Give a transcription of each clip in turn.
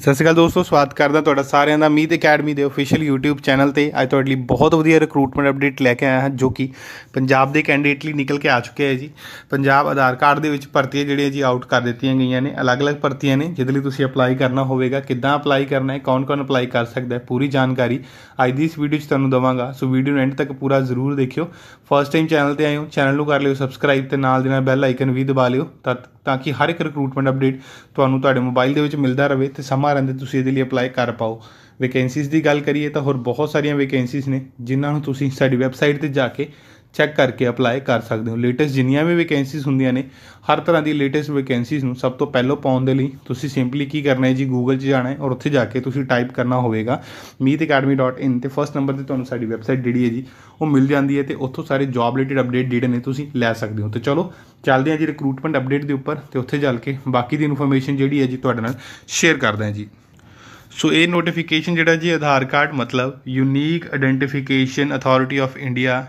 ਸਤਿ ਸ਼੍ਰੀ ਅਕਾਲ ਦੋਸਤੋ ਸਵਾਗਤ ਕਰਦਾ ਤੁਹਾਡਾ ਸਾਰਿਆਂ ਦਾ ਮੀਤ ਅਕੈਡਮੀ ਦੇ ਅਫੀਸ਼ੀਅਲ YouTube ਚੈਨਲ ਤੇ ਅੱਜ ਤੁਹਾਡੇ ਲਈ ਬਹੁਤ ਵਧੀਆ ਰਿਕਰੂਟਮੈਂਟ ਅਪਡੇਟ ਲੈ ਕੇ ਆਇਆ ਹਾਂ ਜੋ ਕਿ ਪੰਜਾਬ ਦੇ ਕੈਂਡੀਡੇਟ ਲਈ ਨਿਕਲ ਕੇ ਆ ਚੁੱਕੇ ਹੈ ਜੀ ਪੰਜਾਬ ਆਧਾਰ ਕਾਰਡ ਦੇ ਵਿੱਚ ਭਰਤੀਆਂ ਜਿਹੜੀਆਂ ਜੀ ਆਊਟ ਕਰ ਦਿੱਤੀਆਂ ਗਈਆਂ ਨੇ ਅਲੱਗ-ਅਲੱਗ ਭਰਤੀਆਂ ਨੇ ਜਿਹਦੇ ਲਈ ਤੁਸੀਂ ਅਪਲਾਈ ਕਰਨਾ ਹੋਵੇਗਾ ਕਿੱਦਾਂ ਅਪਲਾਈ ਕਰਨਾ ਹੈ ਕੌਣ-ਕੌਣ ਅਪਲਾਈ ਕਰ ਸਕਦਾ ਹੈ ਪੂਰੀ ਜਾਣਕਾਰੀ ਅੱਜ ਦੀ ਇਸ ਵੀਡੀਓ 'ਚ ਤੁਹਾਨੂੰ ਦਵਾਂਗਾ ਸੋ ਵੀਡੀਓ ਨੂੰ ਐਂਡ ਤੱਕ ਪੂਰਾ ਜ਼ਰੂਰ ਦੇਖਿਓ ਫਰਸਟ ਟਾਈਮ ਚੈਨਲ ਤੇ ਆਏ ਹੋ ਚੈਨਲ ਨੂੰ ਕਰ ਲਿਓ ਸਬਸਕ੍ਰਾਈਬ ਤੇ ਨਾਲ ਦੇ ਨਾਲ ਬੈਲ ਆਈਕਨ ਵੀ ਦਬਾ ਲਿਓ ਤਾਂ ਤਾਂ ਕਿ ਹਰ ਇੱਕ ਰਿਕਰੂਟਮੈਂਟ ਅਪਡੇਟ ਤੁਹਾਨੂੰ ਤੁਹਾਡੇ ਮੋਬਾਈਲ ਦੇ ਵਿੱਚ ਮਿਲਦਾ ਰਹੇ ਤੇ ਸਮਾਂ ਰਹਿੰਦੇ ਤੁਸੀਂ ਇਹਦੇ ਲਈ ਅਪਲਾਈ ਕਰ ਪਾਓ ਵੈਕੈਂਸੀਜ਼ ਦੀ ਗੱਲ ਕਰੀਏ ਤਾਂ ਹੋਰ ਬਹੁਤ ਸਾਰੀਆਂ ਵੈਕੈਂਸੀਜ਼ ਨੇ ਜਿਨ੍ਹਾਂ ਨੂੰ ਤੁਸੀਂ ਸਾਡੀ ਵੈਬਸਾਈਟ ਤੇ ਜਾ ਕੇ ਚੈੱਕ ਕਰਕੇ ਅਪਲਾਈ ਕਰ ਸਕਦੇ ਹੋ ਲੇਟੈਸਟ ਜਿੰਨੀਆਂ ਵੀ ਵੈਕੈਂਸੀਜ਼ ਹੁੰਦੀਆਂ ਨੇ ਹਰ ਤਰ੍ਹਾਂ ਦੀ ਲੇਟੈਸਟ ਵੈਕੈਂਸੀਜ਼ ਨੂੰ ਸਭ ਤੋਂ ਪਹਿਲਾਂ ਪਾਉਣ ਦੇ ਲਈ ਤੁਸੀਂ ਸਿੰਪਲੀ ਕੀ ਕਰਨਾ ਹੈ ਜੀ ਗੂਗਲ 'ਚ ਜਾਣਾ ਹੈ ਔਰ ਉੱਥੇ ਜਾ ਕੇ ਤੁਸੀਂ ਟਾਈਪ ਕਰਨਾ ਹੋਵੇਗਾ meetacademy.in ਤੇ ਫਰਸਟ ਨੰਬਰ ਤੇ ਤੁਹਾਨੂੰ ਸਾਡੀ ਵੈਬਸਾਈਟ ਜਿਹੜੀ ਹੈ ਜੀ ਉਹ ਮਿਲ ਜਾਂਦੀ ਹੈ ਤੇ ਉੱਥੋਂ ਸਾਰੇ ਜੌਬ ਰਿਲੇਟਡ ਅਪਡੇਟ ਜਿਹੜੇ ਨੇ ਤੁਸੀਂ ਲੈ ਸਕਦੇ ਹੋ ਤੇ ਚਲੋ ਚੱਲਦੇ ਹਾਂ ਜੀ ਰਿਕਰੂਟਮੈਂਟ ਅਪਡੇਟ ਦੇ ਉੱਪਰ ਤੇ ਉੱਥੇ ਜਾ ਕੇ ਬਾਕੀ ਦੀ ਇਨਫੋਰਮੇਸ਼ਨ ਜਿਹੜੀ ਹੈ ਜੀ ਤੁਹਾਡੇ ਨਾਲ ਸ਼ੇਅਰ ਕਰਦਾ ਹਾਂ ਜੀ ਸੋ ਇਹ ਨੋਟੀਫਿਕੇਸ਼ਨ ਜਿਹੜਾ ਜੀ ਆਧਾਰ ਕਾਰਡ ਮਤਲਬ unique identification authority of India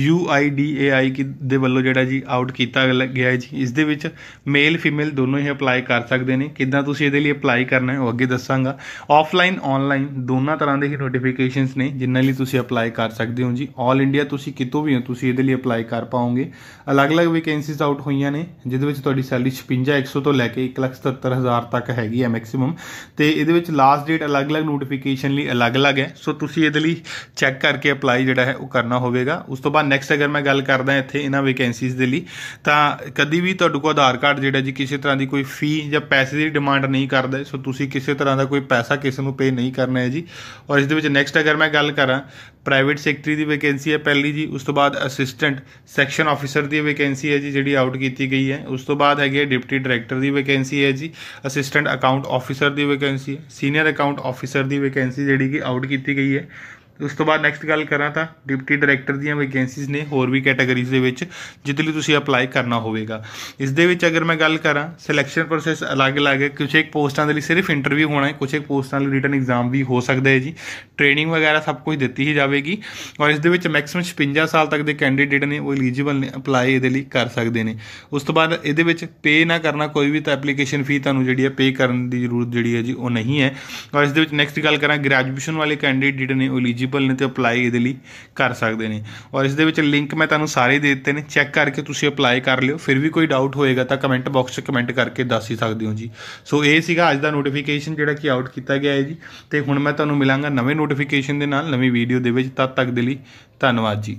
UIDAI ਦੇ ਵੱਲੋਂ ਜਿਹੜਾ ਜੀ ਆਊਟ ਕੀਤਾ ਗਿਆ ਹੈ ਜੀ ਇਸ ਦੇ ਵਿੱਚ ਮੇਲ ਫੀਮੇਲ ਦੋਨੋਂ ਹੀ ਅਪਲਾਈ ਕਰ ਸਕਦੇ ਨੇ ਕਿੱਦਾਂ ਤੁਸੀਂ ਇਹਦੇ ਲਈ ਅਪਲਾਈ ਕਰਨਾ ਹੈ ਉਹ ਅੱਗੇ ਦੱਸਾਂਗਾ ਆਫਲਾਈਨ ਆਨਲਾਈਨ ਦੋਨਾਂ ਤਰ੍ਹਾਂ ਦੇ ਹੀ ਨੋਟੀਫਿਕੇਸ਼ਨਸ ਨੇ ਜਿੰਨਾਂ ਲਈ ਤੁਸੀਂ ਅਪਲਾਈ ਕਰ ਸਕਦੇ ਹੋ ਜੀ 올 ਇੰਡੀਆ ਤੁਸੀਂ ਕਿਤੋਂ ਵੀ ਹੋ ਤੁਸੀਂ ਇਹਦੇ ਲਈ ਅਪਲਾਈ ਕਰ ਪਾਓਗੇ ਅਲੱਗ-ਅਲੱਗ ਵੈਕੈਂਸੀਜ਼ ਆਊਟ ਹੋਈਆਂ ਨੇ ਜਿਹਦੇ ਵਿੱਚ ਤੁਹਾਡੀ ਸੈਲਰੀ 56100 ਤੋਂ ਲੈ ਕੇ 177000 ਤੱਕ ਹੈਗੀ ਹੈ ਮੈਕਸਿਮਮ ਤੇ ਇਹਦੇ ਵਿੱਚ ਲਾਸਟ ਡੇਟ ਅਲੱਗ-ਅਲੱਗ ਨੋਟੀਫਿਕੇਸ਼ਨ ਲਈ ਅਲੱਗ-ਅਲੱਗ ਹੈ ਸੋ ਤੁਸੀਂ ਇਹਦੇ ਲਈ ਚੈੱਕ ਕਰਕੇ ਅਪਲਾਈ ਜਿਹੜਾ ਹੈ ਉਹ ਕਰਨਾ ਹੋਵੇਗਾ ਉਸ ਤੋਂ ਬਾਅਦ ਨੈਕਸਟ ਅਗਰ ਮੈਂ ਗੱਲ ਕਰਦਾ ਇੱਥੇ ਇਹਨਾਂ ਵੈਕੈਂਸੀਜ਼ ਦੇ ਲਈ ਤਾਂ ਕਦੀ ਵੀ ਤੁਹਾਡੇ ਕੋਲ ਆਧਾਰ ਕਾਰਡ ਜਿਹੜਾ ਜੀ ਕਿਸੇ ਤਰ੍ਹਾਂ ਦੀ ਕੋਈ ਫੀ ਜਾਂ ਪੈਸੇ ਦੀ ਡਿਮਾਂਡ ਨਹੀਂ ਕਰਦਾ ਸੋ ਤੁਸੀਂ ਕਿਸੇ ਤਰ੍ਹਾਂ ਦਾ ਕੋਈ ਪੈਸਾ ਕਿਸੇ ਨੂੰ ਪੇ ਨਹੀਂ ਕਰਨਾ ਹੈ ਜੀ ਔਰ ਇਸ ਦੇ ਵਿੱਚ ਨੈਕਸਟ ਅਗਰ ਮੈਂ ਗੱਲ ਕਰਾਂ ਪ੍ਰਾਈਵੇਟ ਸੈਕਟਰੀ ਦੀ ਵੈਕੈਂਸੀ ਹੈ ਪਹਿਲੀ ਜੀ ਉਸ ਤੋਂ ਬਾਅਦ ਅਸਿਸਟੈਂਟ ਸੈਕਸ਼ਨ ਆਫੀਸਰ ਦੀ ਵੈਕੈਂਸੀ ਹੈ ਜੀ ਜਿਹੜੀ ਆਊਟ ਕੀਤੀ ਗਈ ਹੈ ਉਸ ਤੋਂ ਬਾਅਦ ਹੈਗੀ ਹੈ ਡਿਪਟੀ ਡਾਇਰੈਕਟਰ ਦੀ ਵੈਕੈਂਸੀ ਹੈ ਜੀ ਅਸਿਸਟੈਂਟ ਅਕਾਊਂਟ ਆਫੀਸਰ ਦੀ ਵੈਕੈਂਸੀ ਹੈ ਸੀਨੀਅਰ ਅਕਾਊਂਟ ਆਫੀਸਰ ਦੀ ਵੈਕੈਂਸੀ ਜਿਹੜੀ ਕਿ ਆਊਟ ਕੀਤੀ ਗਈ ਹੈ ਉਸ ਤੋਂ ਬਾਅਦ ਨੈਕਸਟ ਗੱਲ ਕਰਾਂ ਤਾਂ ਡਿਪਟੀ ਡਾਇਰੈਕਟਰ ਦੀਆਂ ਵੈਕੈਂਸੀਜ਼ ਨੇ ਹੋਰ ਵੀ ਕੈਟਾਗਰੀਜ਼ ਦੇ ਵਿੱਚ ਜਿਹਦੇ ਲਈ ਤੁਸੀਂ ਅਪਲਾਈ ਕਰਨਾ ਹੋਵੇਗਾ ਇਸ ਦੇ ਵਿੱਚ ਅਗਰ ਮੈਂ ਗੱਲ ਕਰਾਂ ਸਿਲੈਕਸ਼ਨ ਪ੍ਰੋਸੈਸ ਅਲੱਗ-ਅਲੱਗ ਹੈ ਕੁਝ ਇੱਕ ਪੋਸਟਾਂ ਦੇ ਲਈ ਸਿਰਫ ਇੰਟਰਵਿਊ ਹੋਣਾ ਹੈ ਕੁਝ ਇੱਕ ਪੋਸਟਾਂ ਲਈ ਰਿਟਨ ਐਗਜ਼ਾਮ ਵੀ ਹੋ ਸਕਦਾ ਹੈ ਜੀ ਟ੍ਰੇਨਿੰਗ ਵਗੈਰਾ ਸਭ ਕੁਝ ਦਿੱਤੀ ਹੀ ਜਾਵੇਗੀ ਔਰ ਇਸ ਦੇ ਵਿੱਚ ਮੈਕਸਿਮਮ 56 ਸਾਲ ਤੱਕ ਦੇ ਕੈਂਡੀਡੇਟ ਨੇ ਉਹ ਐਲੀਜੀਬਲ ਨੇ ਅਪਲਾਈ ਇਹਦੇ ਲਈ ਕਰ ਸਕਦੇ ਨੇ ਉਸ ਤੋਂ ਬਾਅਦ ਇਹਦੇ ਵਿੱਚ ਪੇ ਨਾ ਕਰਨਾ ਕੋਈ ਵੀ ਤਾਂ ਐਪਲੀਕੇਸ਼ਨ ਫੀ ਤੁਹਾਨੂੰ ਜਿਹੜੀ ਹੈ ਪੇ ਕਰਨ ਦੀ ਜ਼ਰੂਰਤ ਜਿਹੜੀ ਹੈ ਜੀ ਉਹ ਨਹੀਂ ਹੈ ਔਰ ਇਸ ਦੇ ਵਿੱਚ ਨੈਕਸਟ ਗੱਲ ਕਰਾਂ ਗ੍ਰੈਜੂਏਸ਼ਨ ਵਾਲੇ ਕੈਂਡੀਡੇਟ ਨੇ ਉਹ ਐਲੀਜੀਬਲ ਐਲੀਜੀਬਲ ਨੇ ਤੇ ਅਪਲਾਈ ਇਹਦੇ ਲਈ ਕਰ ਸਕਦੇ ਨੇ ਔਰ ਇਸ ਦੇ ਵਿੱਚ ਲਿੰਕ ਮੈਂ ਤੁਹਾਨੂੰ ਸਾਰੇ ਦੇ ਦਿੱਤੇ ਨੇ ਚੈੱਕ ਕਰਕੇ ਤੁਸੀਂ ਅਪਲਾਈ ਕਰ ਲਿਓ ਫਿਰ ਵੀ ਕੋਈ ਡਾਊਟ ਹੋਏਗਾ ਤਾਂ ਕਮੈਂਟ ਬਾਕਸ 'ਚ ਕਮੈਂਟ ਕਰਕੇ ਦੱਸ ਹੀ ਸਕਦੇ ਹੋ ਜੀ ਸੋ ਇਹ ਸੀਗਾ ਅੱਜ ਦਾ ਨੋਟੀਫਿਕੇਸ਼ਨ ਜਿਹੜਾ ਕਿ ਆਊਟ ਕੀਤਾ ਗਿਆ ਹੈ ਜੀ ਤੇ ਹੁਣ ਮੈਂ ਤੁਹਾਨੂੰ ਮਿਲਾਂਗਾ ਨਵੇਂ ਨੋਟੀਫਿਕੇਸ਼ਨ ਦੇ ਨਾਲ ਨਵੀਂ ਵੀਡੀਓ ਦੇ ਵਿੱਚ ਤਦ ਤੱਕ ਦੇ ਲਈ ਧੰਨਵਾਦ ਜੀ